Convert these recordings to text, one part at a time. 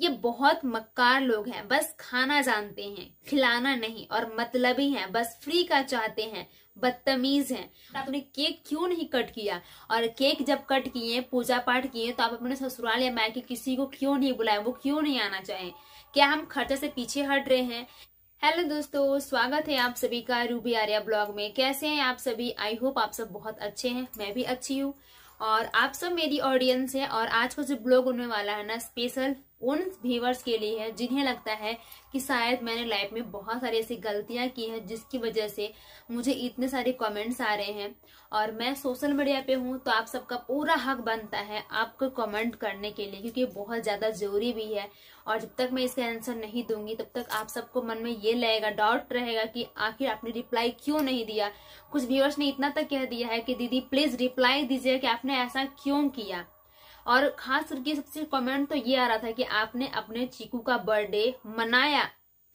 ये बहुत मक्कार लोग हैं बस खाना जानते हैं खिलाना नहीं और मतलबी हैं बस फ्री का चाहते हैं बदतमीज हैं तो आपने केक क्यों नहीं कट किया और केक जब कट किए पूजा पाठ किए तो आप अपने ससुराल या मैके किसी को क्यों नहीं बुलाए वो क्यों नहीं आना चाहे क्या हम खर्चे से पीछे हट रहे हैं हेलो दोस्तों स्वागत है आप सभी का रूबी आर्या ब्लॉग में कैसे हैं आप सभी आई होप आप सब बहुत अच्छे हैं मैं भी अच्छी हूँ और आप सब मेरी ऑडियंस है और आज का जो ब्लॉग होने वाला है ना स्पेशल उन व्यूवर्स के लिए है जिन्हें लगता है कि शायद मैंने लाइफ में बहुत सारी ऐसी गलतियां की हैं जिसकी वजह से मुझे इतने सारे कमेंट्स आ रहे हैं और मैं सोशल मीडिया पे हूँ तो आप सबका पूरा हक बनता है आपको कमेंट करने के लिए क्योंकि बहुत ज़्यादा ज़रूरी भी है और जब तक मैं इसका आंसर नहीं दूंगी तब तक आप सबको मन में ये लगेगा डाउट रहेगा कि आखिर आपने रिप्लाई क्यों नहीं दिया कुछ व्यूअर्स ने इतना तक कह दिया है कि दीदी प्लीज़ रिप्लाई दीजिए कि आपने ऐसा क्यों किया और खास करके सबसे कमेंट तो ये आ रहा था कि आपने अपने चीकू का बर्थडे मनाया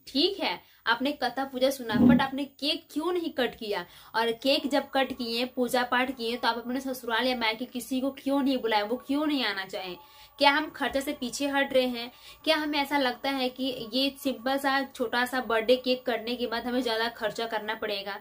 ठीक है आपने कथा पूजा सुना बट आपने केक क्यों नहीं कट किया और केक जब कट किए पूजा पाठ किए तो आप अपने ससुराल या मायके किसी को क्यों नहीं बुलाए वो क्यों नहीं आना चाहे क्या हम खर्चे से पीछे हट रहे हैं क्या हमें ऐसा लगता है कि ये सिंपल सा छोटा सा बर्थडे केक करने के बाद हमें ज्यादा खर्चा करना पड़ेगा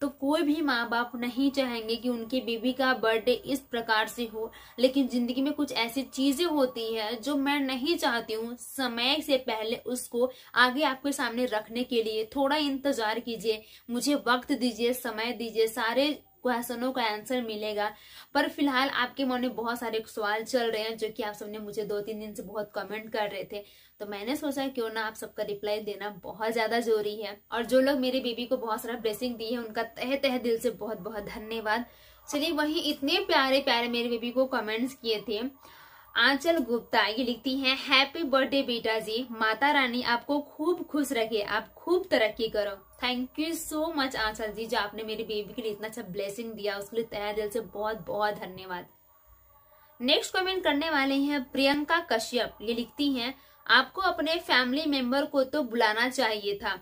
तो कोई भी माँ बाप नहीं चाहेंगे कि उनकी बेबी का बर्थडे इस प्रकार से हो लेकिन जिंदगी में कुछ ऐसी चीजें होती है जो मैं नहीं चाहती हूँ समय से पहले उसको आगे आपके सामने रखने के लिए थोड़ा इंतजार कीजिए मुझे वक्त दीजिए समय दीजिए सारे क्वेश्चनों का आंसर मिलेगा पर फिलहाल आपके मन में बहुत सारे सवाल चल रहे हैं जो कि आप सबने मुझे दो तीन दिन से बहुत कमेंट कर रहे थे तो मैंने सोचा क्यों ना आप सबका रिप्लाई देना बहुत ज्यादा जरूरी है और जो लोग मेरे बेबी को बहुत सारा ब्लेसिंग दी है उनका तह तह दिल से बहुत बहुत धन्यवाद चलिए वही इतने प्यारे प्यारे मेरे बेबी को कमेंट्स किए थे आंचल गुप्ता ये लिखती हैं हैप्पी बर्थडे बेटा जी माता रानी आपको खूब खुश रखे आप खूब तरक्की करो thank you so much Aanchal ji जो आपने मेरी बेबी के लिए इतना अच्छा ब्लेसिंग दिया उसके लिए तय दिल से बहुत बहुत धन्यवाद नेक्स्ट कमेंट करने वाले हैं प्रियंका कश्यप ये लिखती हैं आपको अपने फैमिली मेंबर को तो बुलाना चाहिए था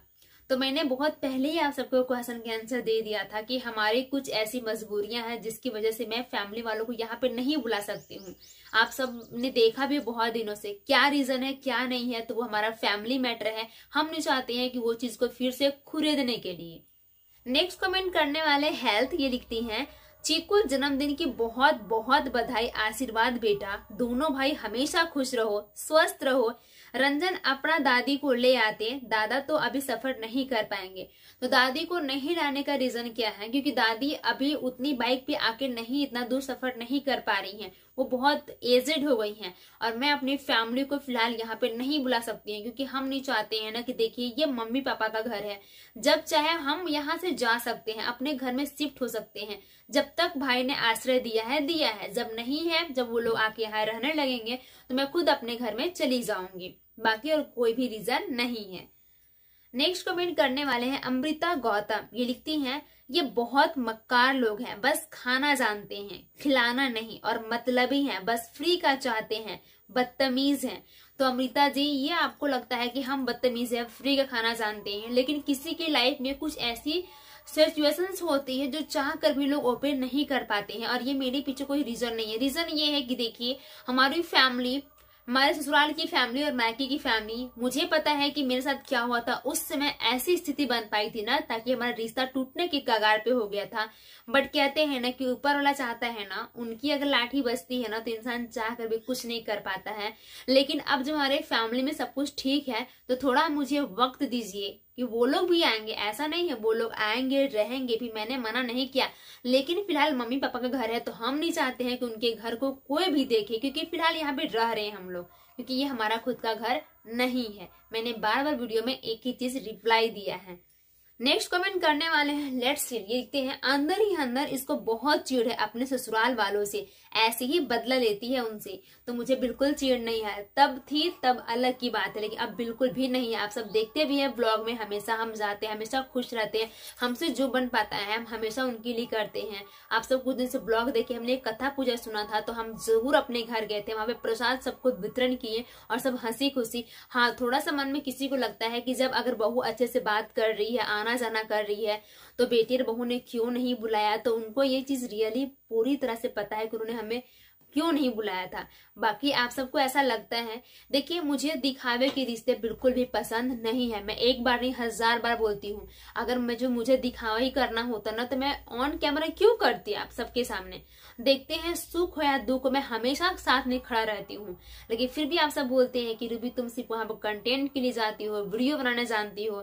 तो मैंने बहुत पहले ही आप सबको क्वेश्चन के आंसर दे दिया था कि हमारी कुछ ऐसी मजबूरियां हैं जिसकी वजह से मैं फैमिली वालों को यहाँ पे नहीं बुला सकती हूँ आप सब ने देखा भी बहुत दिनों से क्या रीजन है क्या नहीं है तो वो हमारा फैमिली मैटर है हम नहीं चाहते हैं कि वो चीज को फिर से खरीदने के लिए नेक्स्ट कमेंट करने वाले हेल्थ ये लिखती है चीकू जन्मदिन की बहुत बहुत बधाई आशीर्वाद बेटा दोनों भाई हमेशा खुश रहो स्वस्थ रहो रंजन अपना दादी को ले आते दादा तो अभी सफर नहीं कर पाएंगे तो दादी को नहीं लाने का रीजन क्या है क्योंकि दादी अभी उतनी बाइक पे आके नहीं इतना दूर सफर नहीं कर पा रही है वो बहुत एजेड हो गई हैं और मैं अपनी फैमिली को फिलहाल यहाँ पे नहीं बुला सकती हैं क्योंकि हम नहीं चाहते हैं ना कि देखिए ये मम्मी पापा का घर है जब चाहे हम यहाँ से जा सकते हैं अपने घर में शिफ्ट हो सकते हैं जब तक भाई ने आश्रय दिया है दिया है जब नहीं है जब वो लोग आके यहाँ रहने लगेंगे तो मैं खुद अपने घर में चली जाऊंगी बाकी और कोई भी रीजन नहीं है नेक्स्ट कमेंट करने वाले हैं अमृता गौतम ये लिखती हैं ये बहुत मक्कार लोग हैं बस खाना जानते हैं खिलाना नहीं और मतलब ही हैं बस फ्री का चाहते हैं बदतमीज हैं तो अमृता जी ये आपको लगता है कि हम बदतमीज है फ्री का खाना जानते हैं लेकिन किसी की लाइफ में कुछ ऐसी सिचुएशंस होती है जो चाह कर भी लोग ओपन नहीं कर पाते हैं और ये मेरे पीछे कोई रीजन नहीं है रीजन ये है कि देखिए हमारी फैमिली हमारे ससुराल की फैमिली और मायके की फैमिली मुझे पता है कि मेरे साथ क्या हुआ था उस समय ऐसी स्थिति बन पाई थी ना ताकि हमारा रिश्ता टूटने के कगार पे हो गया था बट कहते हैं ना कि ऊपर वाला चाहता है ना उनकी अगर लाठी बजती है ना तो इंसान चाह कर भी कुछ नहीं कर पाता है लेकिन अब जो हमारे फैमिली में सब कुछ ठीक है तो थोड़ा मुझे वक्त दीजिए कि वो लोग भी आएंगे ऐसा नहीं है वो लोग आएंगे रहेंगे भी मैंने मना नहीं किया लेकिन फिलहाल मम्मी पापा का घर है तो हम नहीं चाहते हैं कि उनके घर को कोई भी देखे क्योंकि फिलहाल यहाँ पे रह रहे हैं हम लोग क्योंकि ये हमारा खुद का घर नहीं है मैंने बार बार वीडियो में एक ही चीज रिप्लाई दिया है नेक्स्ट कमेंट करने वाले हैं लेट्स ये लिखते हैं अंदर ही अंदर इसको बहुत चिड़ है अपने ससुराल वालों से ऐसे ही बदला लेती है उनसे तो मुझे बिल्कुल चीड़ नहीं है तब थी तब अलग की बात है लेकिन अब बिल्कुल भी नहीं है आप सब देखते भी हैं ब्लॉग में हमेशा हम जाते हैं हमेशा खुश रहते हैं हमसे जो बन पाता है हम हमेशा उनके लिए करते हैं आप सब कुछ दिन से ब्लॉग देखे हमने कथा पूजा सुना था तो हम जरूर अपने घर गए थे वहाँ पे प्रसाद सबको वितरण किए और सब हंसी खुशी हाँ थोड़ा सा मन में किसी को लगता है कि जब अगर बहू अच्छे से बात कर रही है आना जाना कर रही है तो बेटी और बहू ने क्यों नहीं बुलाया तो उनको ये चीज रियली पूरी तरह से पता है कि उन्होंने हमें क्यों नहीं बुलाया था बाकी आप सबको ऐसा लगता है देखिए मुझे दिखावे के रिश्ते बिल्कुल भी पसंद नहीं है मैं एक बार नहीं हजार बार बोलती हूँ अगर मैं जो मुझे दिखावा ही करना होता ना तो मैं ऑन कैमरा क्यों करती आप सबके सामने देखते हैं सुख हो या दुख मैं हमेशा साथ में खड़ा रहती हूँ लेकिन फिर भी आप सब बोलते हैं कि रूबी तुम सिर्फ वहां पर कंटेंट के लिए जाती हो वीडियो बनाने जानती हो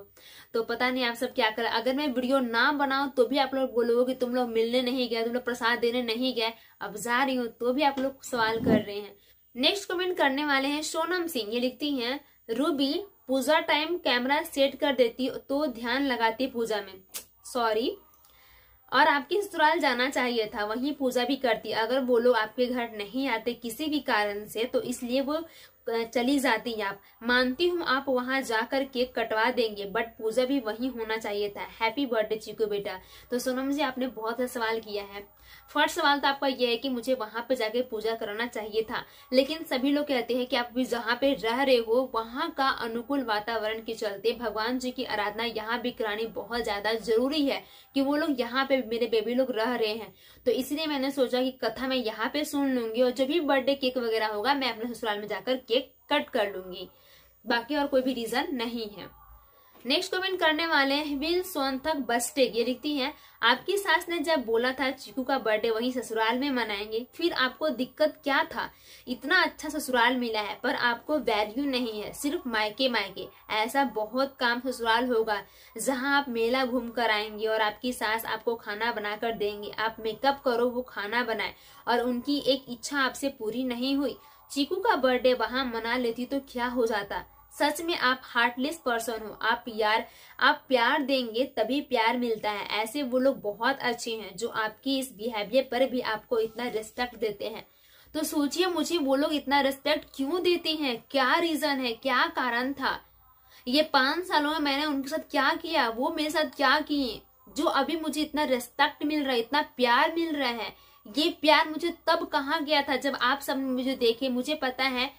तो पता नहीं आप सब क्या कर अगर मैं वीडियो ना बनाऊ तो भी आप लोग बोलोगे तुम लोग मिलने नहीं गए तुम लोग प्रसाद देने नहीं गए अब जा रही हूँ तो भी आप लोग सवाल कर रहे हैं नेक्स्ट कमेंट करने वाले हैं सोनम सिंह ये लिखती हैं रूबी पूजा टाइम कैमरा सेट कर देती तो ध्यान लगाती पूजा में सॉरी और आपके ससुराल जाना चाहिए था वहीं पूजा भी करती अगर वो लोग आपके घर नहीं आते किसी भी कारण से तो इसलिए वो चली जाती आप मानती हूँ आप वहाँ जाकर केक कटवा देंगे बट पूजा भी वहीं होना चाहिए था हैप्पी बर्थडे चीकू बेटा तो सोनम जी आपने बहुत सवाल किया है फर्स्ट सवाल तो आपका यह है कि मुझे वहां पर जाके पूजा कराना चाहिए था लेकिन सभी लोग कहते हैं कि आप भी जहाँ पे रह रहे हो वहाँ का अनुकूल वातावरण के चलते भगवान जी की आराधना यहाँ भी करानी बहुत ज्यादा जरूरी है कि वो लोग यहाँ पे मेरे बेबी लोग रह रहे हैं तो इसलिए मैंने सोचा कि कथा मैं यहाँ पे सुन लूंगी और जब भी बर्थडे केक वगैरह होगा मैं अपने ससुराल में जाकर केक कट कर लूंगी बाकी और कोई भी रीजन नहीं है नेक्स्ट कमेंट करने वाले हैं विल सोन तक बस्टेग ये लिखती है आपकी सास ने जब बोला था चीकू का बर्थडे वही ससुराल में मनाएंगे फिर आपको दिक्कत क्या था इतना अच्छा ससुराल मिला है पर आपको वैल्यू नहीं है सिर्फ मायके मायके ऐसा बहुत काम ससुराल होगा जहाँ आप मेला घूम कर आएंगे और आपकी सास आपको खाना बनाकर देंगे आप मेकअप करो वो खाना बनाए और उनकी एक इच्छा आपसे पूरी नहीं हुई चीकू का बर्थडे वहां मना लेती तो क्या हो जाता सच में आप हार्टलेस पर्सन हो आप प्यार आप प्यार देंगे तभी प्यार मिलता है ऐसे वो लोग बहुत अच्छे हैं जो आपकी इस बिहेवियर पर भी आपको इतना रिस्पेक्ट देते हैं तो सोचिए मुझे वो लोग इतना रिस्पेक्ट क्यों देते हैं क्या रीजन है क्या कारण था ये पांच सालों में मैंने उनके साथ क्या किया वो मेरे साथ क्या किए जो अभी मुझे इतना रिस्पेक्ट मिल रहा है इतना प्यार मिल रहा है ये प्यार मुझे तब कहा गया था जब आप सब मुझे देखे मुझे पता है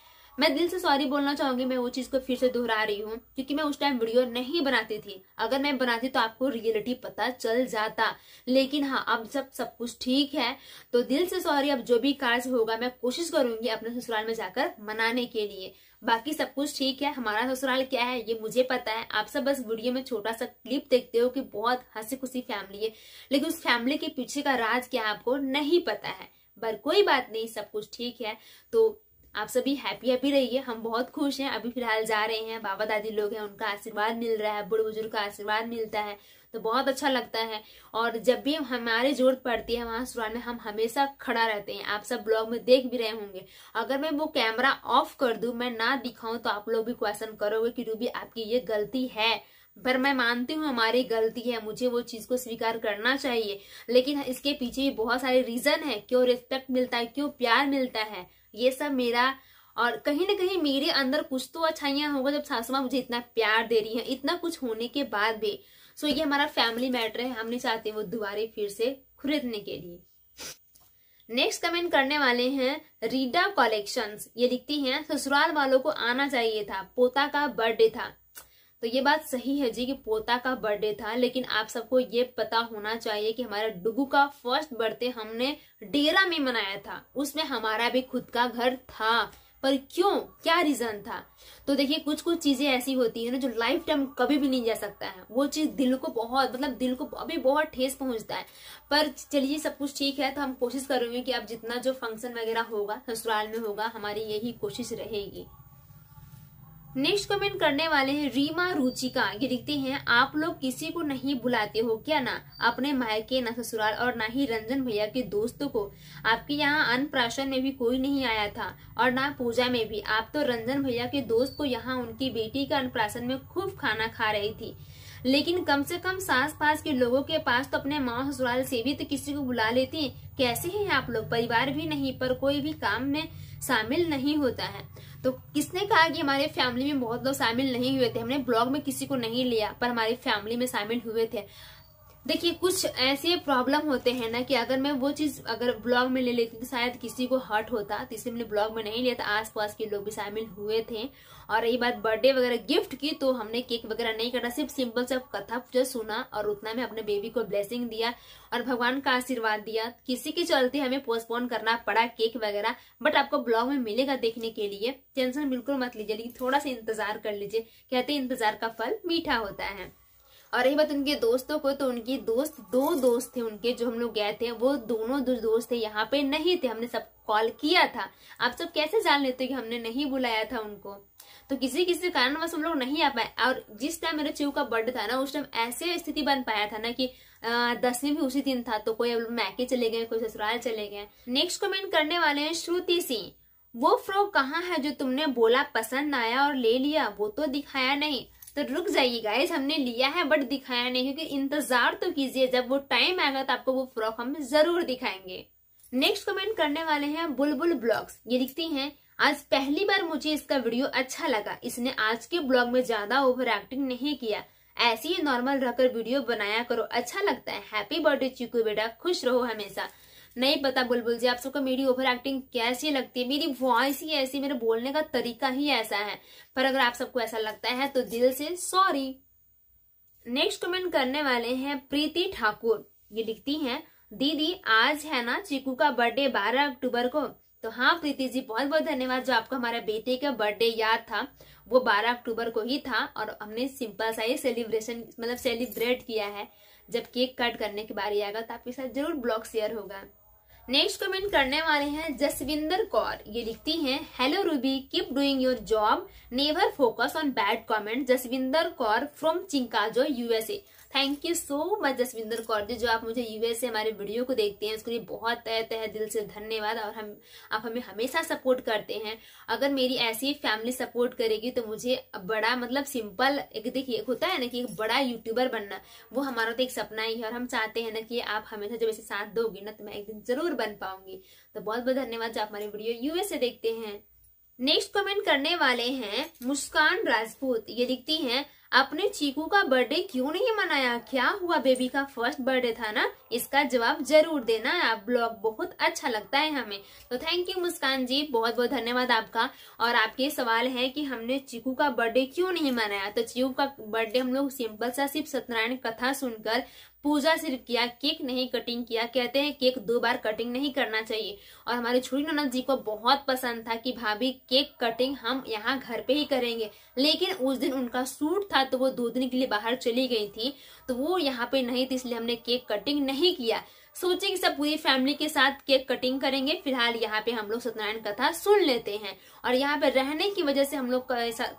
मैं दिल से सॉरी बोलना चाहूंगी मैं वो चीज को फिर से दोहरा रही हूँ क्योंकि मैं उस टाइम वीडियो नहीं बनाती थी अगर मैं बनाती तो आपको रियलिटी पता चल जाता लेकिन हाँ अब सब सब कुछ ठीक है तो दिल से सॉरी अब जो भी कार्य होगा मैं कोशिश करूंगी अपने ससुराल में जाकर मनाने के लिए बाकी सब कुछ ठीक है हमारा ससुराल क्या है ये मुझे पता है आप सब बस वीडियो में छोटा सा क्लिप देखते हो कि बहुत हंसी खुशी फैमिली है लेकिन उस फैमिली के पीछे का राज क्या आपको नहीं पता है पर कोई बात नहीं सब कुछ ठीक है तो आप सभी हैप्पी हैप्पी रहिए हम बहुत खुश हैं अभी फिलहाल जा रहे हैं बाबा दादी लोग हैं उनका आशीर्वाद मिल रहा है बुढ़ बुजुर्ग का आशीर्वाद मिलता है तो बहुत अच्छा लगता है और जब भी हमारे जरूरत पड़ती है वहाँ सुरान में हम हमेशा खड़ा रहते हैं आप सब ब्लॉग में देख भी रहे होंगे अगर मैं वो कैमरा ऑफ कर दू मैं ना दिखाऊं तो आप लोग भी क्वेश्चन करोगे कि रूबी आपकी ये गलती है पर मैं मानती हूँ हमारी गलती है मुझे वो चीज को स्वीकार करना चाहिए लेकिन इसके पीछे भी बहुत सारे रीजन है क्यों रिस्पेक्ट मिलता है क्यों प्यार मिलता है ये सब मेरा और कहीं ना कहीं मेरे अंदर कुछ तो अच्छाइयाँ होगा जब सासू माँ मुझे इतना प्यार दे रही है इतना कुछ होने के बाद भी सो ये हमारा फैमिली मैटर है हम नहीं चाहते वो दोबारे फिर से खरीदने के लिए नेक्स्ट कमेंट करने वाले हैं रीडा कलेक्शंस ये लिखती हैं ससुराल वालों को आना चाहिए था पोता का बर्थडे था तो ये बात सही है जी कि पोता का बर्थडे था लेकिन आप सबको ये पता होना चाहिए कि हमारा डुगू का फर्स्ट बर्थडे हमने डेरा में मनाया था उसमें हमारा भी खुद का घर था पर क्यों क्या रीजन था तो देखिए कुछ कुछ चीजें ऐसी होती है ना जो लाइफ टाइम कभी भी नहीं जा सकता है वो चीज दिल को बहुत मतलब दिल को अभी बहुत ठेस पहुंचता है पर चलिए सब कुछ ठीक है तो हम कोशिश करेंगे कि अब जितना जो फंक्शन वगैरह होगा ससुराल में होगा हमारी यही कोशिश रहेगी नेक्स्ट कमेंट करने वाले हैं रीमा रुचिका ये लिखते हैं आप लोग किसी को नहीं बुलाते हो क्या ना अपने मायके न ससुराल और ना ही रंजन भैया के दोस्तों को आपके यहाँ अन्नप्राशन में भी कोई नहीं आया था और ना पूजा में भी आप तो रंजन भैया के दोस्त को यहाँ उनकी बेटी का अन्नप्राशन में खूब खाना खा रही थी लेकिन कम से कम सास पास के लोगों के पास तो अपने माँ ससुराल से भी तो किसी को बुला लेती हैं कैसे हैं आप लोग परिवार भी नहीं पर कोई भी काम में शामिल नहीं होता है तो किसने कहा कि हमारे फैमिली में बहुत लोग शामिल नहीं हुए थे हमने ब्लॉग में किसी को नहीं लिया पर हमारी फैमिली में शामिल हुए थे देखिए कुछ ऐसे प्रॉब्लम होते हैं ना कि अगर मैं वो चीज अगर ब्लॉग में ले लेती तो शायद किसी को हर्ट होता तो इसलिए मैंने ब्लॉग में नहीं लिया था आसपास के लोग भी शामिल हुए थे और रही बात बर्थडे वगैरह गिफ्ट की तो हमने केक वगैरह नहीं काटा सिर्फ सिंपल सा कथा जो सुना और उतना में अपने बेबी को ब्लेसिंग दिया और भगवान का आशीर्वाद दिया किसी के चलते हमें पोस्टपोन करना पड़ा केक वगैरह बट आपको ब्लॉग में मिलेगा देखने के लिए टेंशन बिल्कुल मत लीजिए लेकिन थोड़ा सा इंतजार कर लीजिए कहते इंतजार का फल मीठा होता है और रही बात उनके दोस्तों को तो उनकी दोस्त दो दोस्त थे उनके जो हम लोग गए थे वो दोनों दो दोस्त थे यहाँ पे नहीं थे हमने सब कॉल किया था आप सब कैसे जान लेते कि हमने नहीं बुलाया था उनको तो किसी किसी कारणवश हम लोग नहीं आ पाए और जिस टाइम मेरे चिव का बर्थडे था ना उस टाइम ऐसे स्थिति बन पाया था ना कि दसवीं भी उसी दिन था तो कोई मैके चले गए कोई ससुराल चले गए नेक्स्ट कमेंट करने वाले हैं श्रुति सिंह वो फ्रॉक कहाँ है जो तुमने बोला पसंद आया और ले लिया वो तो दिखाया नहीं तो रुक जाइए गाइज हमने लिया है बट दिखाया नहीं क्योंकि इंतजार तो कीजिए जब वो टाइम आएगा तो आपको वो फ्रॉक हम जरूर दिखाएंगे नेक्स्ट कमेंट करने वाले हैं बुलबुल ब्लॉग्स ये लिखती हैं आज पहली बार मुझे इसका वीडियो अच्छा लगा इसने आज के ब्लॉग में ज्यादा ओवर एक्टिंग नहीं किया ऐसी ही नॉर्मल रहकर वीडियो बनाया करो अच्छा लगता है हैप्पी बर्थडे चीकू बेटा खुश रहो हमेशा नहीं पता बुलबुल जी आप सबको मेरी ओवर एक्टिंग कैसी लगती है मेरी वॉइस ही ऐसी मेरे बोलने का तरीका ही ऐसा है पर अगर आप सबको ऐसा लगता है तो दिल से सॉरी नेक्स्ट कमेंट करने वाले हैं प्रीति ठाकुर ये लिखती हैं दीदी आज है ना चीकू का बर्थडे 12 अक्टूबर को तो हाँ प्रीति जी बहुत बहुत धन्यवाद जो आपको हमारे बेटे का बर्थडे याद था वो 12 अक्टूबर को ही था और हमने सिंपल सा ही सेलिब्रेशन मतलब सेलिब्रेट किया है जब केक कट करने की बारी आएगा तो आपके साथ जरूर ब्लॉग शेयर होगा नेक्स्ट कमेंट करने वाले हैं जसविंदर कौर ये लिखती हैं hello Ruby keep doing your job never focus on bad comment Jasvinder Kaur from Chicago USA thank you so much Jasvinder Kaur ji जो आप मुझे यूएस से हमारे वीडियो को देखते हैं उसके लिए बहुत तय तय दिल से धन्यवाद और हम आप हमें हमेशा सपोर्ट करते हैं अगर मेरी ऐसी फैमिली सपोर्ट करेगी तो मुझे बड़ा मतलब सिंपल एक देखिए होता है ना कि एक बड़ा यूट्यूबर बनना वो हमारा तो एक सपना ही है और हम चाहते हैं ना कि आप हमेशा जब ऐसे साथ दोगे ना तो मैं एक दिन जरूर बन पाऊंगी तो बहुत बहुत धन्यवाद जो आप हमारी वीडियो यूएस से देखते हैं नेक्स्ट कमेंट करने वाले हैं मुस्कान राजपूत ये लिखती हैं आपने चीकू का बर्थडे क्यों नहीं मनाया क्या हुआ बेबी का फर्स्ट बर्थडे था ना इसका जवाब जरूर देना आप ब्लॉग बहुत अच्छा लगता है हमें तो थैंक यू मुस्कान जी बहुत बहुत धन्यवाद आपका और आपके सवाल है कि हमने चीकू का बर्थडे क्यों नहीं मनाया तो चीकू का बर्थडे हम लोग सिंपल सा शिव सत्यनारायण कथा सुनकर पूजा सिर्फ किया केक नहीं कटिंग किया कहते हैं केक दो बार कटिंग नहीं करना चाहिए और हमारे छोटी ननद जी को बहुत पसंद था कि भाभी केक कटिंग हम यहाँ घर पे ही करेंगे लेकिन उस दिन उनका सूट था तो वो दो दिन के लिए बाहर चली गई थी तो वो यहाँ पे नहीं थी इसलिए हमने केक कटिंग नहीं किया सोचे कि सब पूरी फैमिली के साथ केक कटिंग करेंगे फिलहाल यहाँ पे हम लोग सत्यनारायण कथा सुन लेते हैं और यहाँ पे रहने की वजह से हम लोग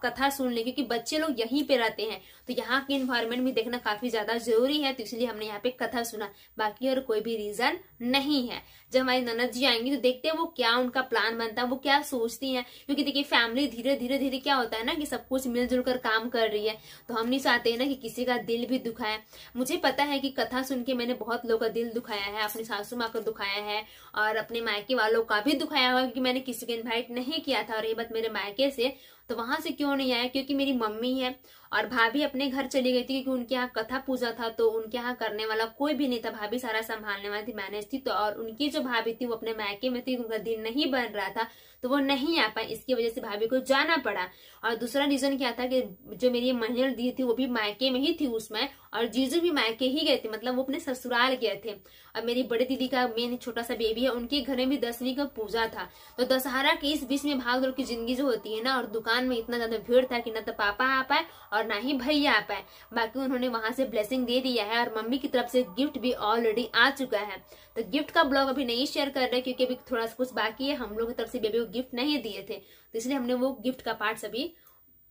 कथा सुन ले क्योंकि बच्चे लोग यहीं पे रहते हैं तो यहाँ के इन्वायरमेंट भी देखना काफी ज्यादा जरूरी है तो इसलिए हमने यहाँ पे कथा सुना बाकी और कोई भी रीजन नहीं है जब हमारी ननद जी आएंगी तो देखते हैं वो क्या उनका प्लान बनता है वो क्या सोचती है क्योंकि देखिए फैमिली धीरे धीरे धीरे क्या होता है ना कि सब कुछ मिलजुल कर काम कर रही है तो हम नहीं चाहते ना कि किसी का दिल भी दुखाए मुझे पता है कि कथा सुन के मैंने बहुत लोगों का दिल दुखाया है अपनी सासू माँ को दुखाया है और अपने मायके वालों का भी दुखाया हुआ क्योंकि मैंने किसी को इन्वाइट नहीं किया था और ये बात मेरे मायके से तो वहां से क्यों नहीं आया क्योंकि मेरी मम्मी है और भाभी अपने घर चली गई थी क्योंकि उनके यहाँ कथा पूजा था तो उनके यहाँ करने वाला कोई भी नहीं था भाभी सारा संभालने वाली थी मैनेज थी तो और उनकी जो भाभी थी वो अपने मायके में थी उनका दिन नहीं बन रहा था तो वो नहीं आ पाए इसकी वजह से भाभी को जाना पड़ा और दूसरा रीजन क्या था कि जो मेरी महिला दी थी वो भी मायके में ही थी उसमें और जीजू भी मायके ही गए थे मतलब वो अपने ससुराल गए थे और मेरी बड़ी दीदी का मेन छोटा सा बेबी है उनके घर में भी दसवीं का पूजा था तो दशहरा के इस बीच में भाग की जिंदगी जो होती है ना और दुकान में इतना ज्यादा भीड़ था कि ना तो पापा आ पाए और ना ही भैया आ पाए बाकी उन्होंने वहां से ब्लेसिंग दे दिया है और मम्मी की तरफ से गिफ्ट भी ऑलरेडी आ चुका है तो गिफ्ट का ब्लॉग अभी नहीं शेयर कर रहे क्योंकि अभी थोड़ा सा कुछ बाकी है हम लोग की तरफ से बेबी को गिफ्ट नहीं दिए थे तो इसलिए हमने वो गिफ्ट का पार्ट सभी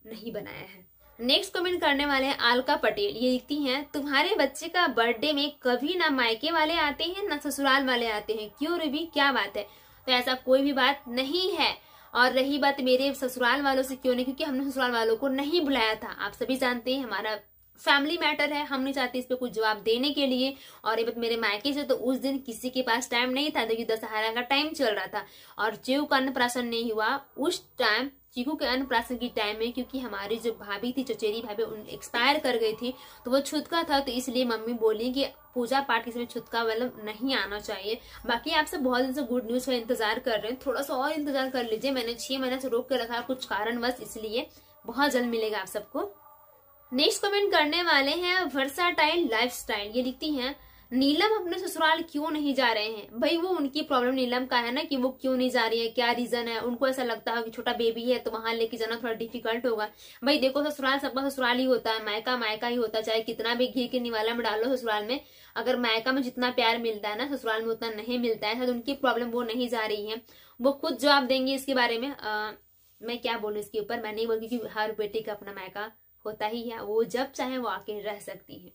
नहीं बनाया है नेक्स्ट कमेंट करने वाले हैं आलका पटेल ये लिखती हैं तुम्हारे बच्चे का बर्थडे में कभी ना मायके वाले आते हैं ना ससुराल वाले आते हैं क्यों रवि क्या बात है तो ऐसा कोई भी बात नहीं है और रही बात मेरे ससुराल वालों से क्यों नहीं क्योंकि हमने ससुराल वालों को नहीं बुलाया था आप सभी जानते हैं हमारा फैमिली मैटर है हम नहीं चाहते इस पर कुछ जवाब देने के लिए और ये बात मेरे मायके से तो उस दिन किसी के पास टाइम नहीं था जो दशहरा का टाइम चल रहा था और जेव का अन्नप्राशन नहीं हुआ उस टाइम चीकू के अन्नप्राशन की टाइम में क्योंकि हमारी जो भाभी थी चचेरी भाभी उन एक्सपायर कर गई थी तो वो छुतका था तो इसलिए मम्मी बोली कि पूजा पाठ के समय छुटका वाला नहीं आना चाहिए बाकी आप सब बहुत दिन से गुड न्यूज़ का इंतजार कर रहे हैं थोड़ा सा और इंतजार कर लीजिए मैंने छः महीने से रोक के रखा कुछ कारणवश इसलिए बहुत जल्द मिलेगा आप सबको नेक्स्ट कमेंट करने वाले हैं वर्साटाइल लाइफस्टाइल ये लिखती हैं नीलम अपने ससुराल क्यों नहीं जा रहे हैं भाई वो उनकी प्रॉब्लम नीलम का है ना कि वो क्यों नहीं जा रही है क्या रीजन है उनको ऐसा लगता है कि छोटा बेबी है तो वहां लेके जाना थोड़ा डिफिकल्ट होगा भाई देखो ससुराल सबका ससुराल ही होता है मायका मायका ही होता है चाहे कितना भी घी के निवाला में डालो ससुराल में अगर मायका में जितना प्यार मिलता है ना ससुराल में उतना नहीं मिलता है शायद तो उनकी प्रॉब्लम वो नहीं जा रही है वो खुद जवाब देंगे इसके बारे में मैं क्या बोलूँ इसके ऊपर मैं नहीं बोलती हर बेटी का अपना मायका होता ही है वो जब चाहे वो आके रह सकती है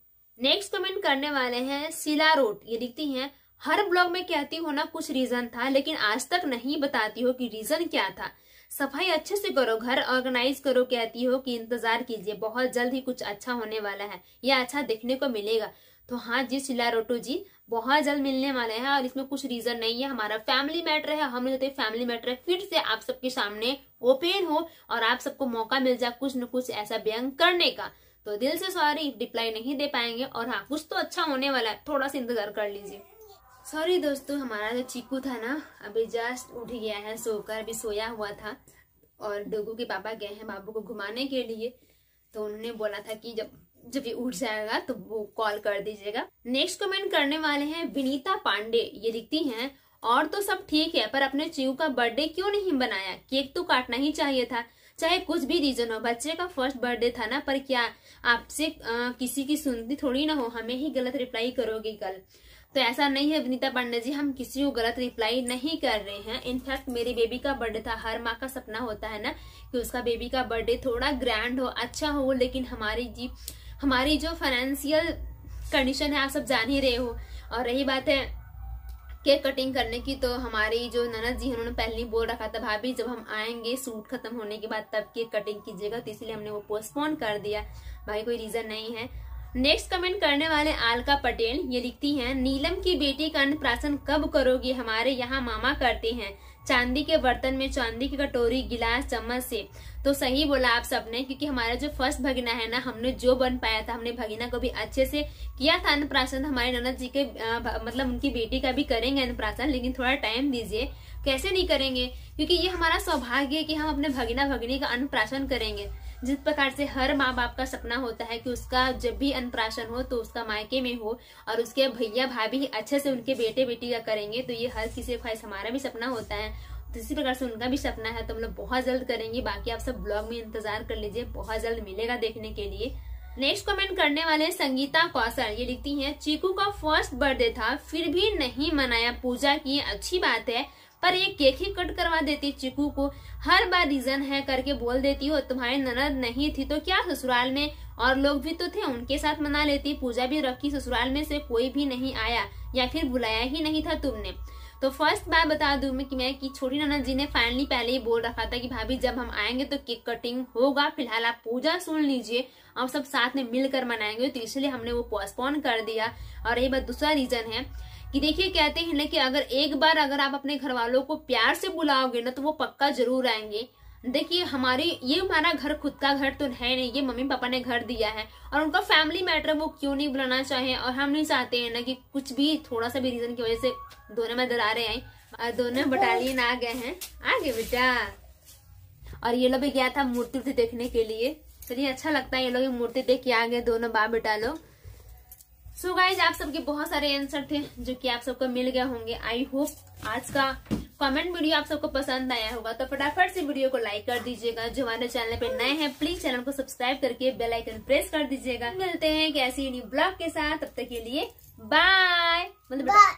नेक्स्ट कमेंट करने वाले हैं सिला रोट ये लिखती हैं हर ब्लॉग में कहती हो ना कुछ रीजन था लेकिन आज तक नहीं बताती हो कि रीजन क्या था सफाई अच्छे से करो घर ऑर्गेनाइज करो कहती हो कि इंतजार कीजिए बहुत जल्द ही कुछ अच्छा होने वाला है या अच्छा देखने को मिलेगा तो हाँ जी रोटो जी बहुत जल्द मिलने वाले हैं और इसमें कुछ रीजन नहीं है हमारा फैमिली मैटर है हम चाहते हैं फैमिली मैटर फिर से आप सबके सामने ओपन हो और आप सबको मौका मिल जाए कुछ न कुछ ऐसा व्यंग करने का तो दिल से सॉरी रिप्लाई नहीं दे पाएंगे और हाँ कुछ तो अच्छा होने वाला है थोड़ा सा इंतजार कर लीजिए सॉरी दोस्तों हमारा जो चीकू था ना अभी जस्ट उठ गया है सोकर अभी सोया हुआ था और डोगू के पापा गए हैं बाबू को घुमाने के लिए तो उन्होंने बोला था कि जब जब ये उठ जाएगा तो वो कॉल कर दीजिएगा नेक्स्ट कमेंट करने वाले हैं विनीता पांडे ये लिखती हैं और तो सब ठीक है पर अपने चियू का बर्थडे क्यों नहीं बनाया केक तो काटना ही चाहिए था चाहे कुछ भी रीजन हो बच्चे का फर्स्ट बर्थडे था ना पर क्या आपसे किसी की सुनती थोड़ी ना हो हमें ही गलत रिप्लाई करोगे कल तो ऐसा नहीं है विनीता पांडे जी हम किसी को गलत रिप्लाई नहीं कर रहे हैं इनफैक्ट मेरी बेबी का बर्थडे था हर माँ का सपना होता है ना कि उसका बेबी का बर्थडे थोड़ा ग्रैंड हो अच्छा हो लेकिन हमारी जी हमारी जो फाइनेंशियल कंडीशन है आप सब जान ही रहे हो और रही बात है केक कटिंग करने की तो हमारी जो ननद जी उन्होंने पहले ही बोल रखा था भाभी जब हम आएंगे सूट खत्म होने के बाद तब केक कटिंग कीजिएगा तो इसलिए हमने वो पोस्टपोन कर दिया भाई कोई रीजन नहीं है नेक्स्ट कमेंट करने वाले आलका पटेल ये लिखती हैं नीलम की बेटी का अन्नप्राशन कब करोगी हमारे यहाँ मामा करते हैं चांदी के बर्तन में चांदी की कटोरी गिलास चम्मच से तो सही बोला आप सबने क्योंकि हमारा जो फर्स्ट भगीना है ना हमने जो बन पाया था हमने भगीना को भी अच्छे से किया था अनुप्राशन हमारे ननद जी के आ, मतलब उनकी बेटी का भी करेंगे अनुप्राशन लेकिन थोड़ा टाइम दीजिए कैसे नहीं करेंगे क्योंकि ये हमारा सौभाग्य है कि हम अपने भगीना भगनी का अनुप्राशन करेंगे जिस प्रकार से हर माँ बाप का सपना होता है कि उसका जब भी अनप्राशन हो तो उसका मायके में हो और उसके भैया भाभी अच्छे से उनके बेटे बेटी का करेंगे तो ये हर किसी ख्वाहिश हमारा भी सपना होता है तो इसी प्रकार से उनका भी सपना है तो हम लोग बहुत जल्द करेंगे बाकी आप सब ब्लॉग में इंतजार कर लीजिए बहुत जल्द मिलेगा देखने के लिए नेक्स्ट कमेंट करने वाले संगीता कौशल ये लिखती हैं चीकू का फर्स्ट बर्थडे था फिर भी नहीं मनाया पूजा की अच्छी बात है पर ये केक ही कट करवा देती चिकू को हर बार रीजन है करके बोल देती हो तुम्हारी ननद नहीं थी तो क्या ससुराल में और लोग भी तो थे उनके साथ मना लेती पूजा भी रखी ससुराल में से कोई भी नहीं आया या फिर बुलाया ही नहीं था तुमने तो फर्स्ट बार बता दू मैं कि मैं कि छोटी ननद जी ने फाइनली पहले ही बोल रखा था कि भाभी जब हम आएंगे तो केक कटिंग होगा फिलहाल आप पूजा सुन लीजिए और सब साथ में मिलकर मनाएंगे तो इसलिए हमने वो पोस्टपोन कर दिया और ये बात दूसरा रीजन है कि देखिए कहते हैं ना कि अगर एक बार अगर आप अपने घर वालों को प्यार से बुलाओगे ना तो वो पक्का जरूर आएंगे देखिए हमारे ये हमारा घर खुद का घर तो है नहीं ये मम्मी पापा ने घर दिया है और उनका फैमिली मैटर वो क्यों नहीं बुलाना चाहे और हम नहीं चाहते हैं ना कि कुछ भी थोड़ा सा भी रीजन की वजह से दोनों में दरारे आई और दोनों बटालियन आ गए हैं आ गए बेटा और ये लोग भी गया था मूर्ति देखने के लिए चलिए अच्छा लगता है ये लोग मूर्ति देख के आ गए दोनों बाप बेटा लोग सो so गाइज आप सबके बहुत सारे आंसर थे जो कि आप सबको मिल गए होंगे आई होप आज का कमेंट वीडियो आप सबको पसंद आया होगा तो फटाफट से वीडियो को लाइक कर दीजिएगा जो हमारे चैनल पे नए हैं प्लीज चैनल को सब्सक्राइब करके बेल आइकन प्रेस कर दीजिएगा मिलते हैं कैसी न्यू ब्लॉग के साथ तब तक के लिए बाय मतलब